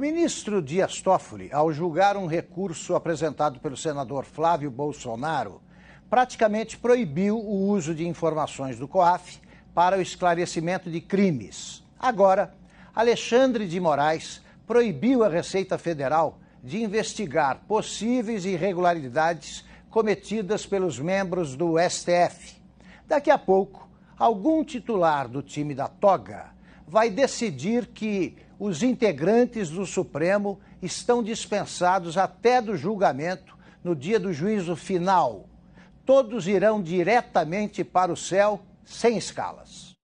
ministro Dias Toffoli, ao julgar um recurso apresentado pelo senador Flávio Bolsonaro, praticamente proibiu o uso de informações do COAF para o esclarecimento de crimes. Agora, Alexandre de Moraes proibiu a Receita Federal de investigar possíveis irregularidades cometidas pelos membros do STF. Daqui a pouco, algum titular do time da toga vai decidir que os integrantes do Supremo estão dispensados até do julgamento no dia do juízo final. Todos irão diretamente para o céu sem escalas.